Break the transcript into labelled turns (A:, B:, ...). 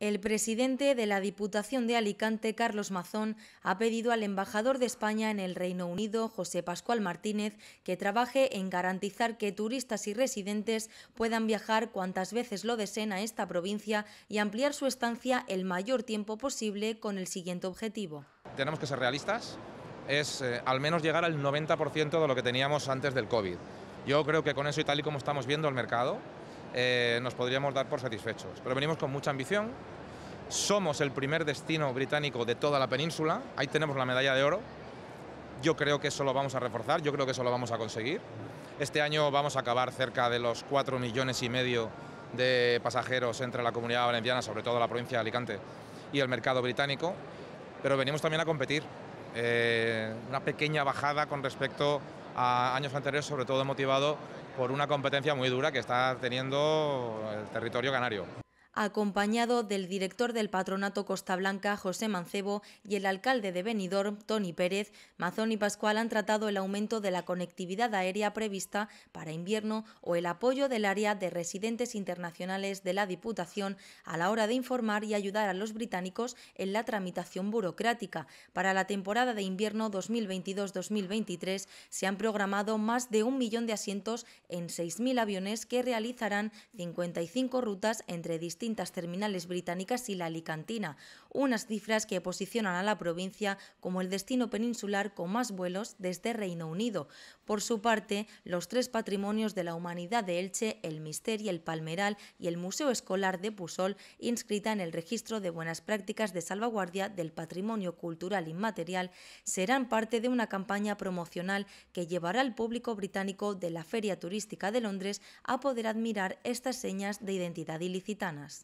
A: El presidente de la Diputación de Alicante, Carlos Mazón, ha pedido al embajador de España en el Reino Unido, José Pascual Martínez, que trabaje en garantizar que turistas y residentes puedan viajar cuantas veces lo deseen a esta provincia y ampliar su estancia el mayor tiempo posible con el siguiente objetivo.
B: Tenemos que ser realistas, es eh, al menos llegar al 90% de lo que teníamos antes del COVID. Yo creo que con eso y tal y como estamos viendo el mercado, eh, nos podríamos dar por satisfechos. Pero venimos con mucha ambición, somos el primer destino británico de toda la península, ahí tenemos la medalla de oro, yo creo que eso lo vamos a reforzar, yo creo que eso lo vamos a conseguir. Este año vamos a acabar cerca de los 4 millones y medio de pasajeros entre la comunidad valenciana, sobre todo la provincia de Alicante, y el mercado británico, pero venimos también a competir. Eh, una pequeña bajada con respecto a años anteriores, sobre todo motivado por una competencia muy dura que está teniendo el territorio canario
A: acompañado del director del Patronato Costa Blanca, José Mancebo, y el alcalde de Benidorm, Tony Pérez, Mazón y Pascual han tratado el aumento de la conectividad aérea prevista para invierno o el apoyo del área de residentes internacionales de la Diputación a la hora de informar y ayudar a los británicos en la tramitación burocrática. Para la temporada de invierno 2022-2023 se han programado más de un millón de asientos en 6.000 aviones que realizarán 55 rutas entre distintos terminales británicas y la alicantina, unas cifras que posicionan a la provincia como el destino peninsular con más vuelos desde Reino Unido. Por su parte, los tres patrimonios de la humanidad de Elche, el misterio el Palmeral y el Museo Escolar de Pusol, inscrita en el registro de buenas prácticas de salvaguardia del patrimonio cultural inmaterial, serán parte de una campaña promocional que llevará al público británico de la Feria Turística de Londres a poder admirar estas señas de identidad ilicitanas.